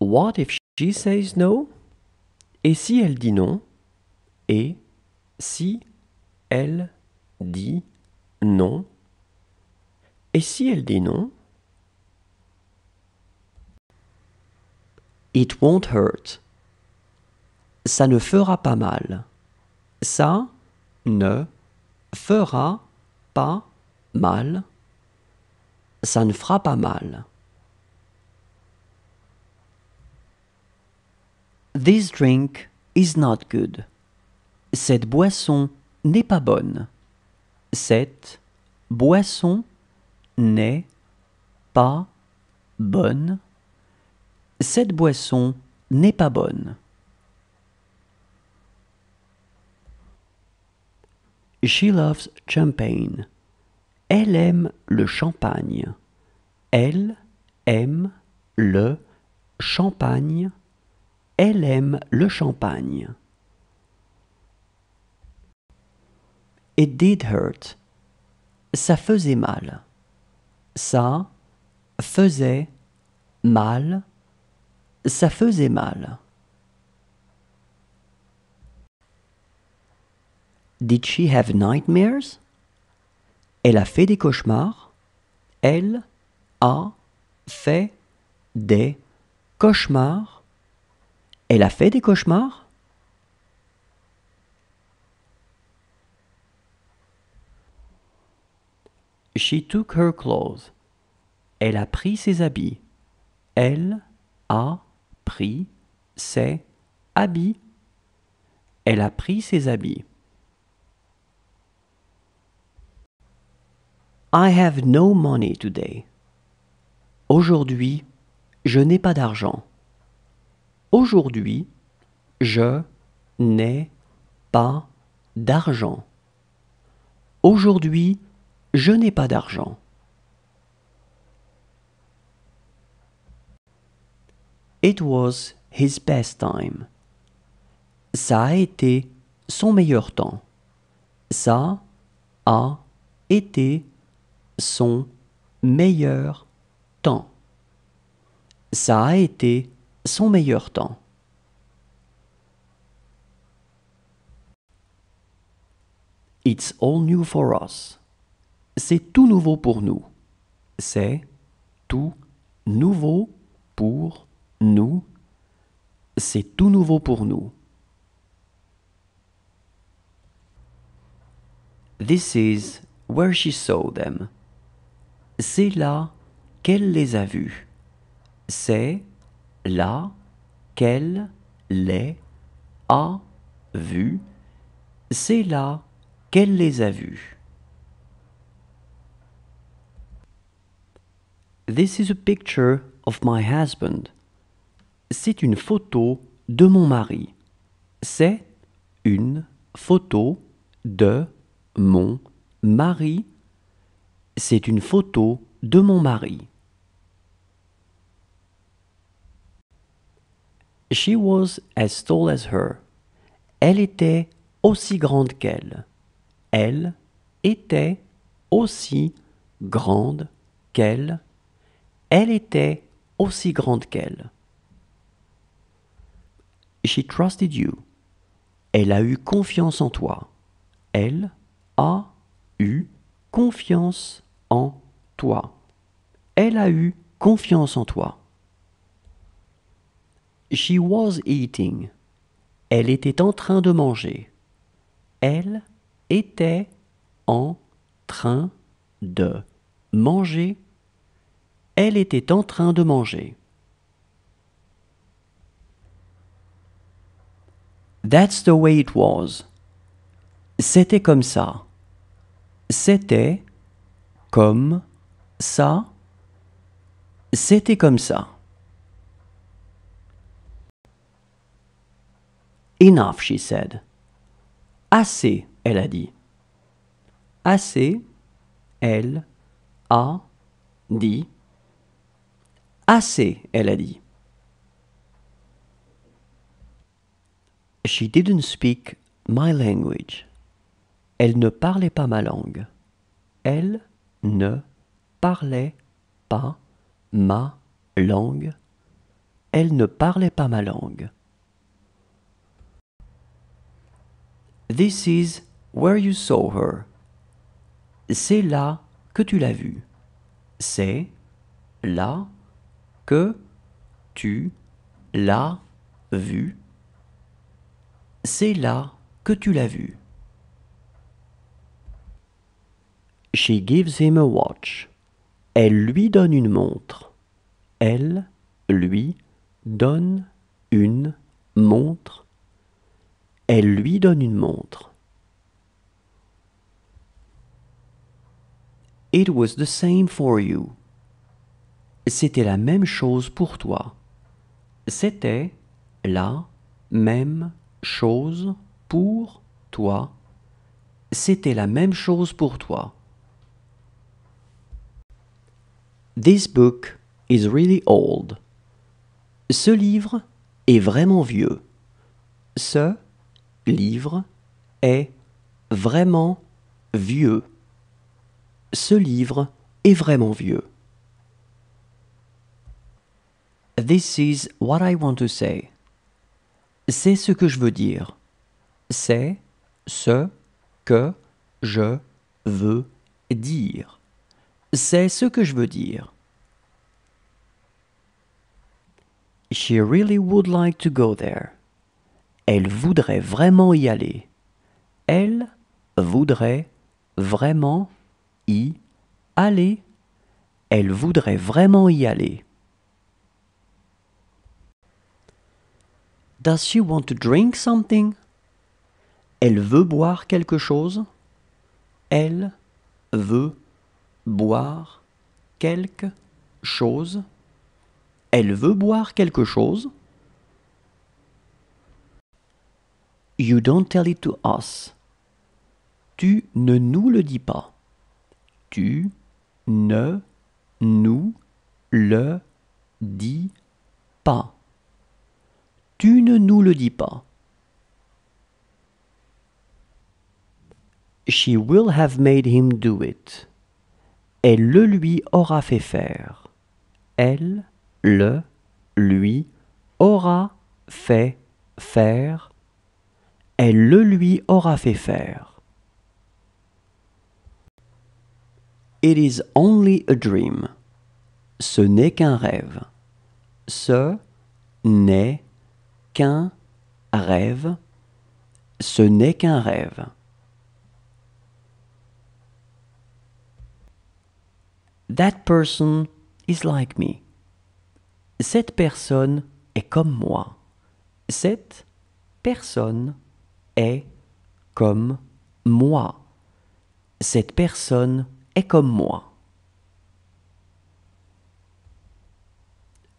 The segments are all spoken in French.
What if she says no? Et si elle dit non? Et si elle dit non? Et si elle dit non? It won't hurt. Ça ne fera pas mal. Ça ne fera pas mal. Ça ne fera pas mal. This drink is not good. Cette boisson n'est pas bonne. Cette boisson n'est pas bonne. Cette boisson n'est pas bonne. She loves champagne. Elle aime le champagne. Elle aime le champagne. Elle aime le champagne. It did hurt. Ça faisait mal. Ça faisait mal. Ça faisait mal. Did she have nightmares? Elle a fait des cauchemars. Elle a fait des cauchemars. Elle a fait des cauchemars She took her clothes. Elle a pris ses habits. Elle a pris ses habits. Elle a pris ses habits. I have no money today. Aujourd'hui, je n'ai pas d'argent. Aujourd'hui, je n'ai pas d'argent. Aujourd'hui, je n'ai pas d'argent. It was his best time. Ça a été son meilleur temps. Ça a été son meilleur temps. Ça a été son meilleur temps. It's all new for us. C'est tout nouveau pour nous. C'est tout nouveau pour nous. C'est tout nouveau pour nous. This is where she saw them. C'est là qu'elle les a vus. C'est la, qu'elle, les, a vu, c'est là qu'elle les a vus. This is a picture of my husband. C'est une photo de mon mari. C'est une photo de mon mari. C'est une photo de mon mari. She was as tall as her. Elle était aussi grande qu'elle. Elle était aussi grande qu'elle. Elle était aussi grande qu'elle. She trusted you. Elle a eu confiance en toi. Elle a eu confiance en toi. Elle a eu confiance en toi. She was eating. Elle était en train de manger. Elle était en train de manger. Elle était en train de manger. That's the way it was. C'était comme ça. C'était comme ça. C'était comme ça. Enough, she said. Assez, elle a dit. Assez, elle a dit. Assez, elle a dit. She didn't speak my language. Elle ne parlait pas ma langue. Elle ne parlait pas ma langue. Elle ne parlait pas ma langue. This is where you saw her. C'est là que tu l'as vue. C'est là que tu l'as vue. C'est là que tu l'as vue. She gives him a watch. Elle lui donne une montre. Elle lui donne une montre. Elle lui donne une montre. It was the same for you. C'était la même chose pour toi. C'était la même chose pour toi. C'était la même chose pour toi. This book is really old. Ce livre est vraiment vieux. Ce livre est vraiment vieux. Ce livre est vraiment vieux. This is what I want to say. C'est ce que je veux dire. C'est ce que je veux dire. C'est ce que je veux dire. She really would like to go there. Elle voudrait vraiment y aller. Elle voudrait vraiment y aller. Elle voudrait vraiment y aller. Does she want to drink something? Elle veut boire quelque chose. Elle veut boire quelque chose. Elle veut boire quelque chose. You don't tell it to us. Tu ne nous le dis pas. Tu ne nous le dis pas. Tu ne nous le dis pas. She will have made him do it. Elle le lui aura fait faire. Elle le lui aura fait faire elle le lui aura fait faire. It is only a dream. Ce n'est qu'un rêve. Ce n'est qu'un rêve. Ce n'est qu'un rêve. That person is like me. Cette personne est comme moi. Cette personne est comme moi. Cette personne est comme moi.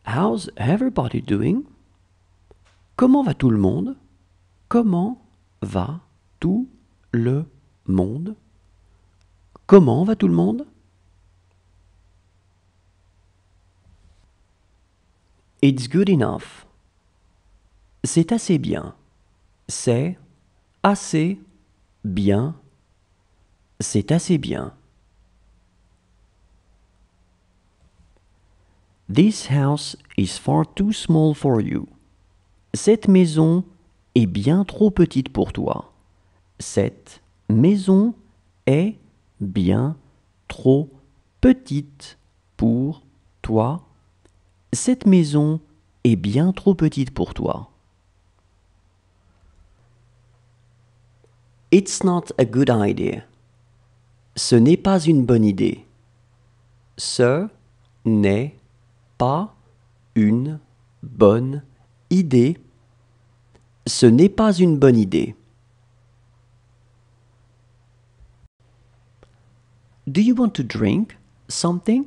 How's everybody doing? Comment va tout le monde? Comment va tout le monde? Comment va tout le monde? It's good enough. C'est assez bien. C'est assez bien, c'est assez bien. This house is far too small for you. Cette maison est bien trop petite pour toi. Cette maison est bien trop petite pour toi. Cette maison est bien trop petite pour toi. It's not a good idea. Ce n'est pas une bonne idée. Ce n'est pas une bonne idée. Ce n'est pas une bonne idée. Do you want to drink something?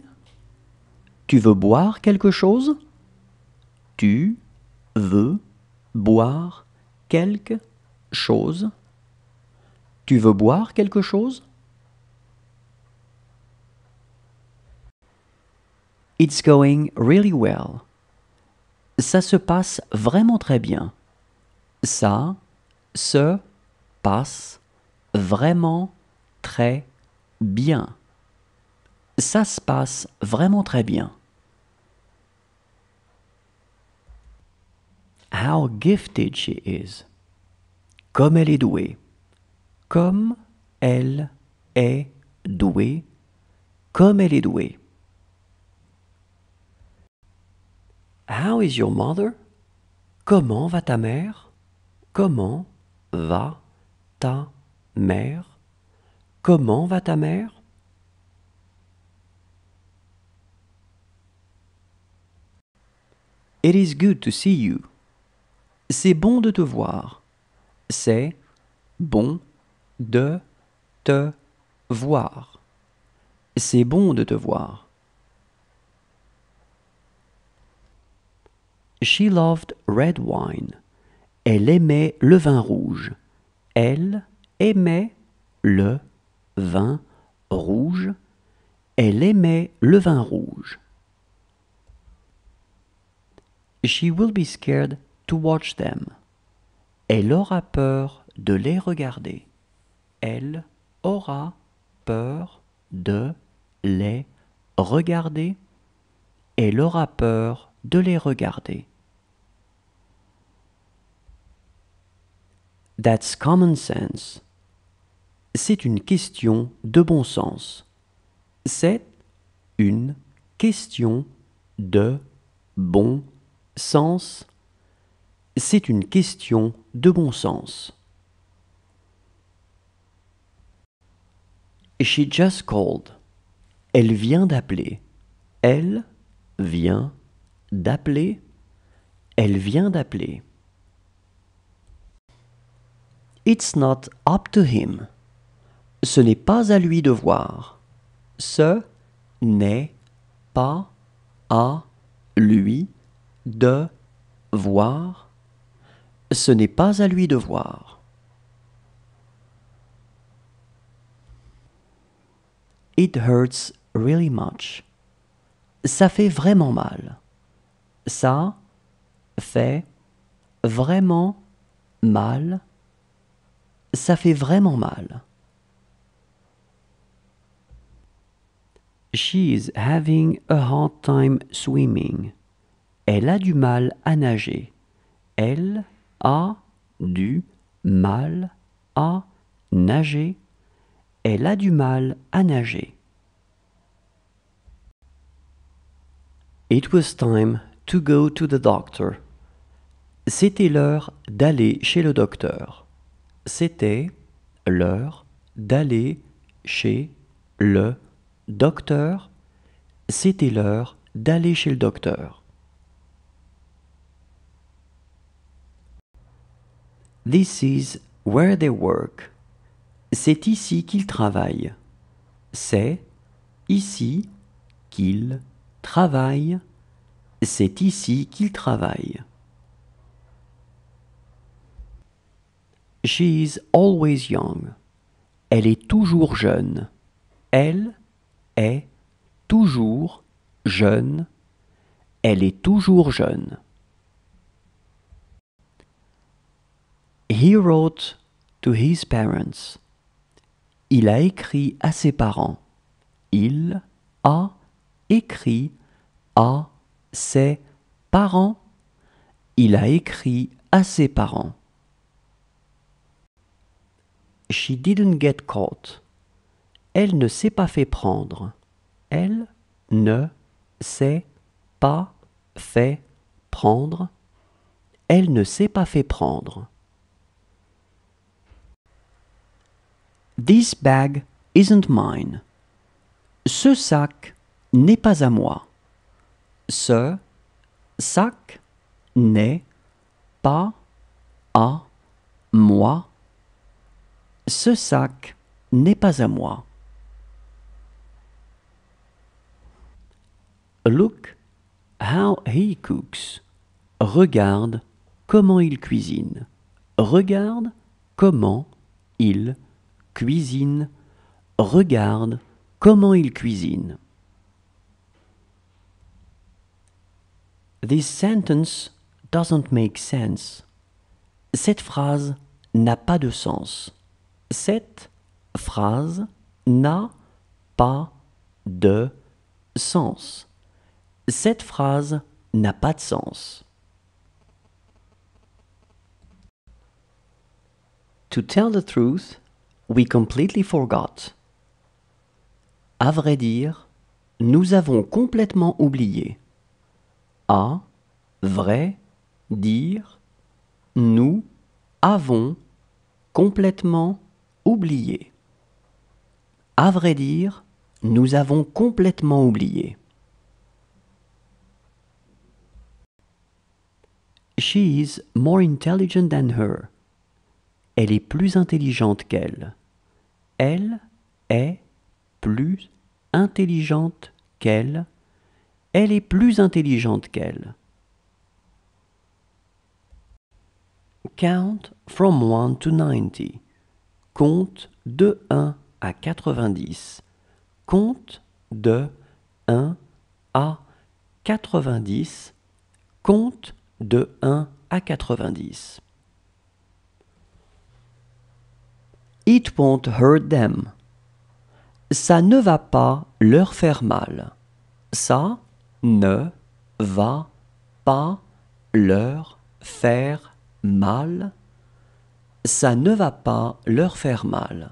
Tu veux boire quelque chose? Tu veux boire quelque chose? Tu veux boire quelque chose? It's going really well. Ça se passe vraiment très bien. Ça se passe vraiment très bien. Ça se passe vraiment très bien. How gifted she is. Comme elle est douée comme elle est douée, comme elle est douée. How is your mother? Comment va ta mère? Comment va ta mère? Comment va ta mère? It is good to see you. C'est bon de te voir. C'est bon de te voir. C'est bon de te voir. She loved red wine. Elle aimait le vin rouge. Elle aimait le vin rouge. Elle aimait le vin rouge. She will be scared to watch them. Elle aura peur de les regarder elle aura peur de les regarder. Elle aura peur de les regarder. That's common sense. C'est une question de bon sens. C'est une question de bon sens. C'est une question de bon sens. She just called. Elle vient d'appeler. Elle vient d'appeler. Elle vient d'appeler. It's not up to him. Ce n'est pas à lui de voir. Ce n'est pas à lui de voir. Ce n'est pas à lui de voir. It hurts really much. Ça fait vraiment mal. Ça fait vraiment mal. Ça fait vraiment mal. She's having a hard time swimming. Elle a du mal à nager. Elle a du mal à nager. Elle a du mal à nager. It was time to go to the doctor. C'était l'heure d'aller chez le docteur. C'était l'heure d'aller chez le docteur. C'était l'heure d'aller chez le docteur. This is where they work. C'est ici qu'il travaille. C'est ici qu'il travaille. C'est ici qu'il travaille. She is always young. Elle est toujours jeune. Elle est toujours jeune. Elle est toujours jeune. He wrote to his parents. Il a écrit à ses parents. Il a écrit à ses parents. Il a écrit à ses parents. She didn't get caught. Elle ne s'est pas fait prendre. Elle ne s'est pas fait prendre. Elle ne s'est pas fait prendre. This bag isn't mine. Ce sac n'est pas à moi. Ce sac n'est pas à moi. Ce sac n'est pas à moi. Look how he cooks. Regarde comment il cuisine. Regarde comment il cuisine cuisine, regarde comment il cuisine. This sentence doesn't make sense. Cette phrase n'a pas de sens. Cette phrase n'a pas de sens. Cette phrase n'a pas de sens. To tell the truth We completely forgot. À vrai dire, nous avons complètement oublié. À vrai dire, nous avons complètement oublié. À vrai dire, nous avons complètement oublié. She is more intelligent than her. Elle est plus intelligente qu'elle elle est plus intelligente qu'elle, elle est plus intelligente qu'elle. Count from 1 to 90. Compte de 1 à 90. Compte de 1 à 90. Compte de 1 à 90. It won't hurt them. Ça ne va pas leur faire mal. Ça ne va pas leur faire mal. Ça ne va pas leur faire mal.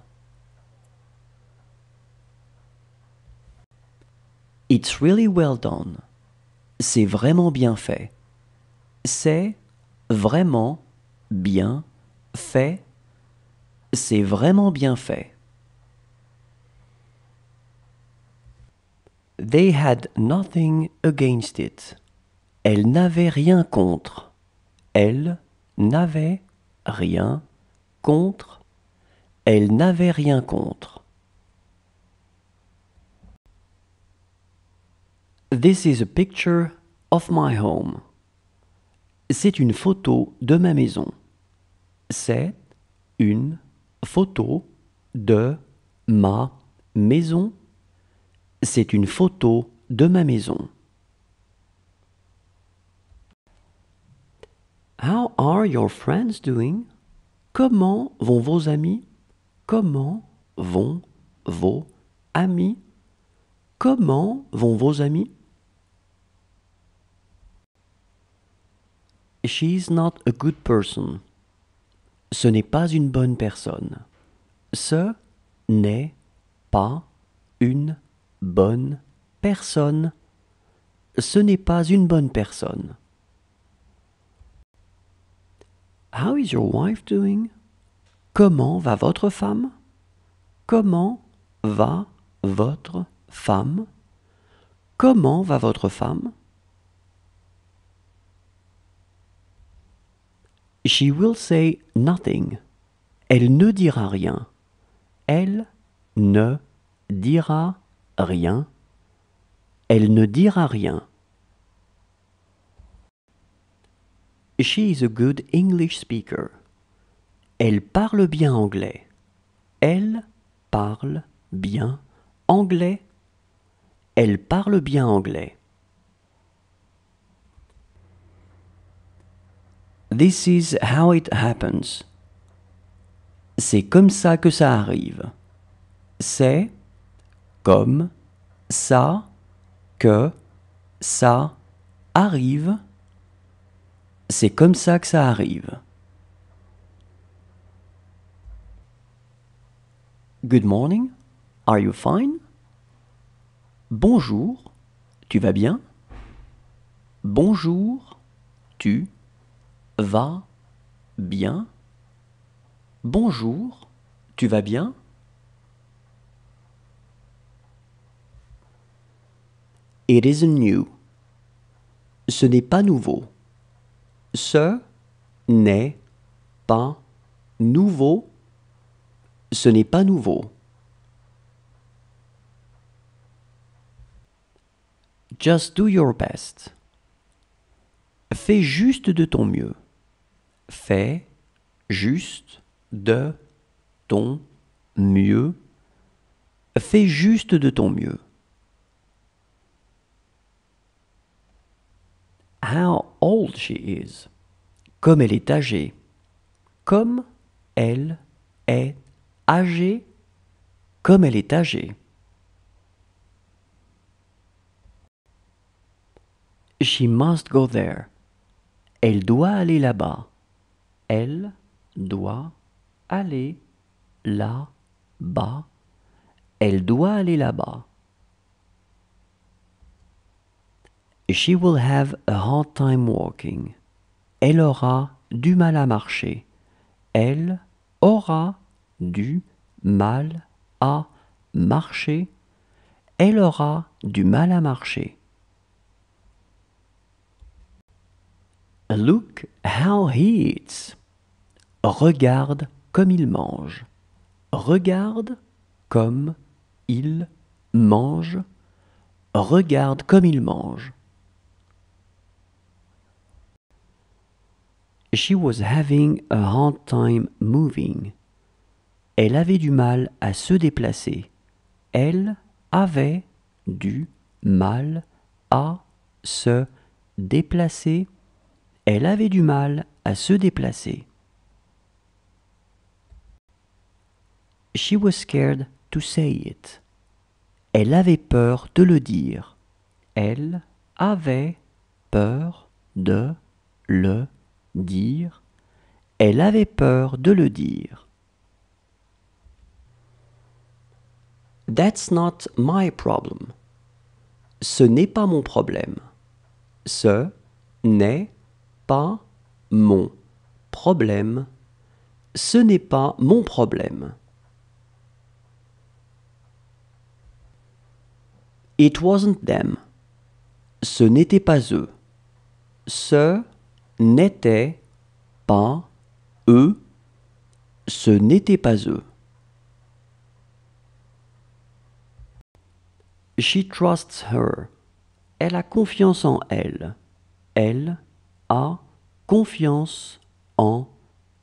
It's really well done. C'est vraiment bien fait. C'est vraiment bien fait. C'est vraiment bien fait. They had nothing against it. Elle n'avait rien contre. Elle n'avait rien contre. Elle n'avait rien contre. This is a picture of my home. C'est une photo de ma maison. C'est une Photo de ma maison. C'est une photo de ma maison. How are your friends doing? Comment vont vos amis? Comment vont vos amis? Comment vont vos amis? She's not a good person ce n'est pas une bonne personne. Ce n'est pas une bonne personne. Ce n'est pas une bonne personne. How is your wife doing? Comment va votre femme? Comment va votre femme? Comment va votre femme? She will say nothing. Elle ne dira rien. Elle ne dira rien. Elle ne dira rien. She is a good English speaker. Elle parle bien anglais. Elle parle bien anglais. Elle parle bien anglais. This is how it happens. C'est comme ça que ça arrive. C'est comme ça que ça arrive. C'est comme ça que ça arrive. Good morning. Are you fine? Bonjour. Tu vas bien? Bonjour. Tu va bien Bonjour, tu vas bien It isn't new. Ce n'est pas nouveau. Ce n'est pas nouveau. Ce n'est pas nouveau. Just do your best. Fais juste de ton mieux fais juste de ton mieux. Fais juste de ton mieux. How old she is. Comme elle est âgée. Comme elle est âgée. Comme elle est âgée. She must go there. Elle doit aller là-bas. Elle doit aller là-bas. Elle doit aller là-bas. She will have a hard time walking. Elle aura du mal à marcher. Elle aura du mal à marcher. Elle aura du mal à marcher. Look how he eats. Regarde comme il mange. Regarde comme il mange. Regarde comme il mange. She was having a hard time moving. Elle avait du mal à se déplacer. Elle avait du mal à se déplacer. Elle avait du mal à se déplacer. She was scared to say it. Elle avait peur de le dire. Elle avait peur de le dire. Elle avait peur de le dire. That's not my problem. Ce n'est pas mon problème. Ce n'est pas mon problème. Ce n'est pas mon problème. It wasn't them. Ce n'était pas eux. Ce n'était pas eux. Ce n'était pas eux. She trusts her. Elle a confiance en elle. Elle a confiance en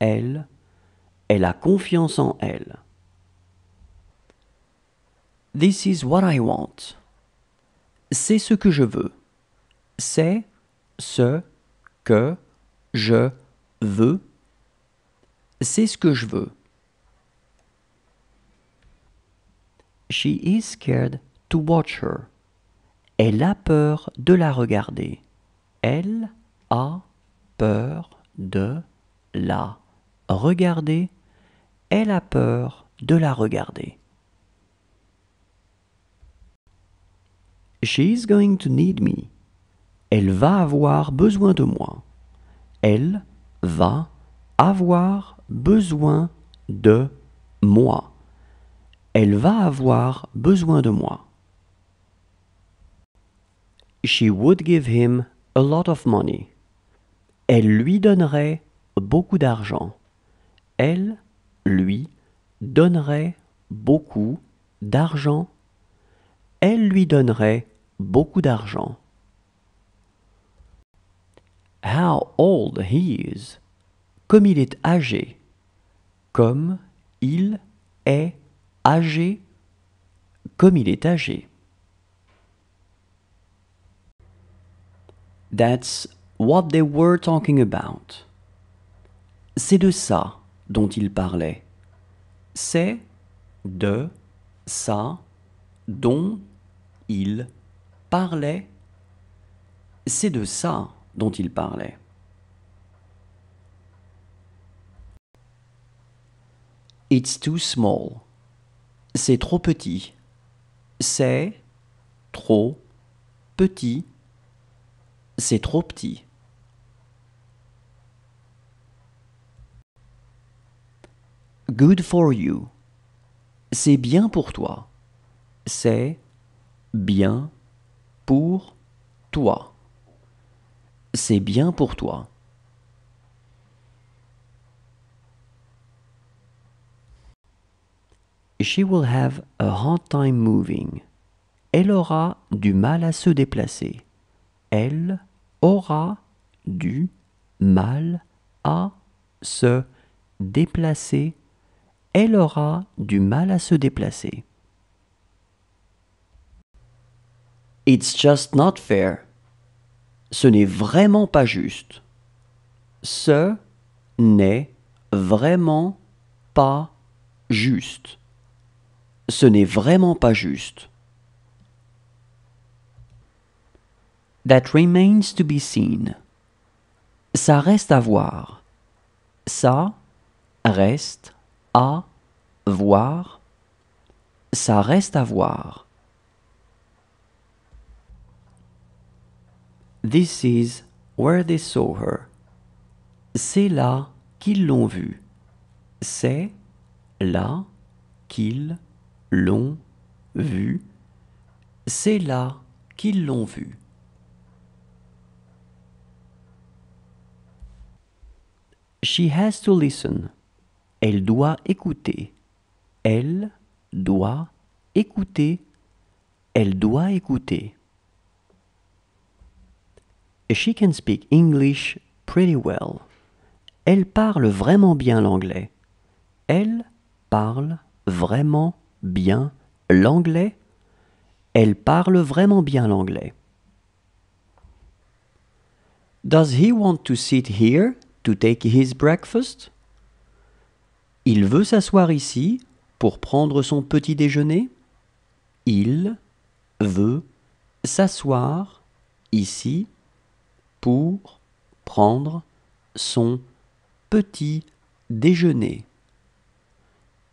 elle. Elle a confiance en elle. This is what I want c'est ce que je veux. C'est ce que je veux. C'est ce que je veux. She is scared to watch her. Elle a peur de la regarder. Elle a peur de la regarder. Elle a peur de la regarder. She is going to need me. Elle va avoir besoin de moi. Elle va avoir besoin de moi. Elle va avoir besoin de moi. She would give him a lot of money. Elle lui donnerait beaucoup d'argent. Elle lui donnerait beaucoup d'argent. Elle lui donnerait beaucoup d'argent. How old he is. Comme il est âgé. Comme il est âgé. Comme il est âgé. That's what they were talking about. C'est de ça dont ils parlaient. C'est de ça dont ils parlait, c'est de ça dont il parlait. It's too small. C'est trop petit. C'est trop petit. C'est trop petit. Good for you. C'est bien pour toi. C'est bien pour toi. C'est bien pour toi. She will have a hard time moving. Elle aura du mal à se déplacer. Elle aura du mal à se déplacer. Elle aura du mal à se déplacer. It's just not fair. Ce n'est vraiment pas juste. Ce n'est vraiment pas juste. Ce n'est vraiment pas juste. That remains to be seen. Ça reste à voir. Ça reste à voir. Ça reste à voir. This is where they saw her. C'est là qu'ils l'ont vue. C'est là qu'ils l'ont vue. C'est là qu'ils l'ont vue. She has to listen. Elle doit écouter. Elle doit écouter. Elle doit écouter. She can speak English pretty well. Elle parle vraiment bien l'anglais. Elle parle vraiment bien l'anglais. Elle parle vraiment bien l'anglais. Does he want to sit here to take his breakfast? Il veut s'asseoir ici pour prendre son petit déjeuner. Il veut s'asseoir ici pour prendre son petit déjeuner.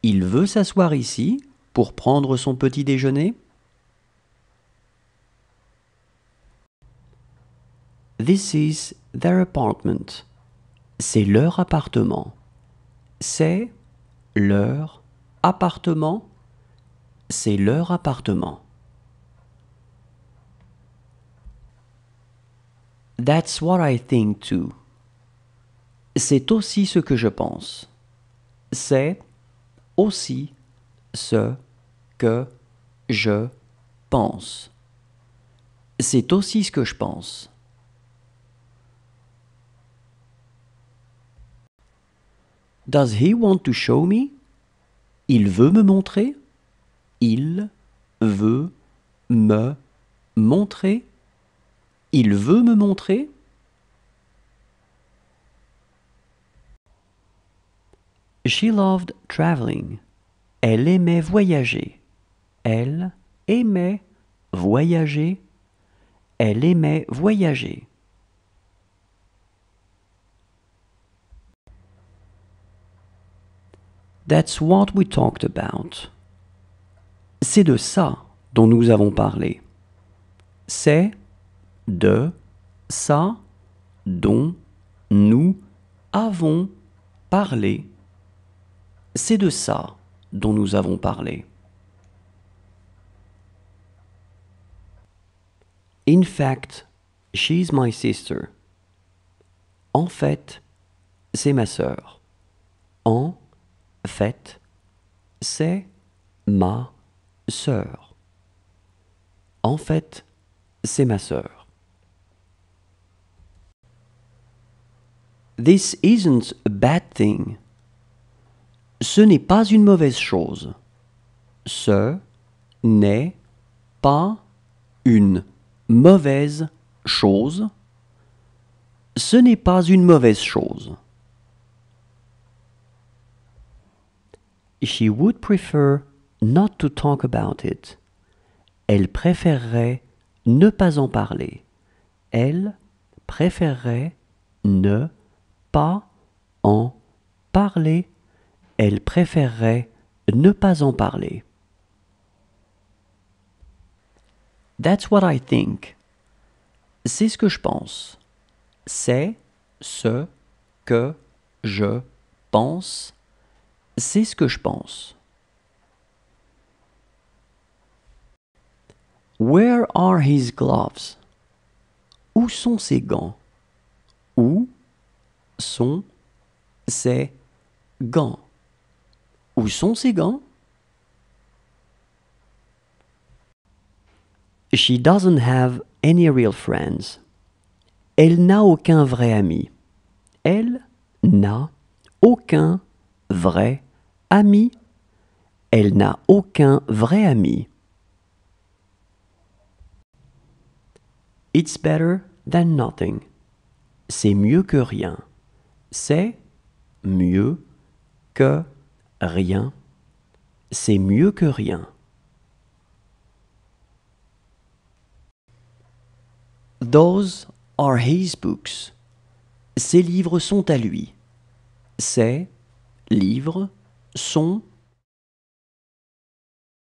Il veut s'asseoir ici pour prendre son petit déjeuner This is their apartment. C'est leur appartement. C'est leur appartement. C'est leur appartement. That's what I think too. C'est aussi ce que je pense. C'est aussi ce que je pense. C'est aussi ce que je pense. Does he want to show me? Il veut me montrer. Il veut me montrer. Il veut me montrer She loved traveling. Elle aimait voyager. Elle aimait voyager. Elle aimait voyager. That's what we talked about. C'est de ça dont nous avons parlé. C'est de ça dont nous avons parlé. C'est de ça dont nous avons parlé. In fact, she's my sister. En fait, c'est ma sœur. En fait, c'est ma sœur. En fait, c'est ma sœur. This isn't a bad thing. Ce n'est pas une mauvaise chose. Ce n'est pas une mauvaise chose. Ce n'est pas une mauvaise chose. She would prefer not to talk about it. Elle préférerait ne pas en parler. Elle préférerait ne pas en parler, elle préférerait ne pas en parler. That's what I think. C'est ce que je pense. C'est ce que je pense. C'est ce que je pense. Where are his gloves? Où sont ses gants? sont ses gants Où sont ses gants She doesn't have any real friends. Elle n'a aucun vrai ami. Elle n'a aucun vrai ami. Elle n'a aucun vrai ami. It's better than nothing. C'est mieux que rien c'est mieux que rien. C'est mieux que rien. Those are his books. Ces livres sont à lui. Ces livres sont à lui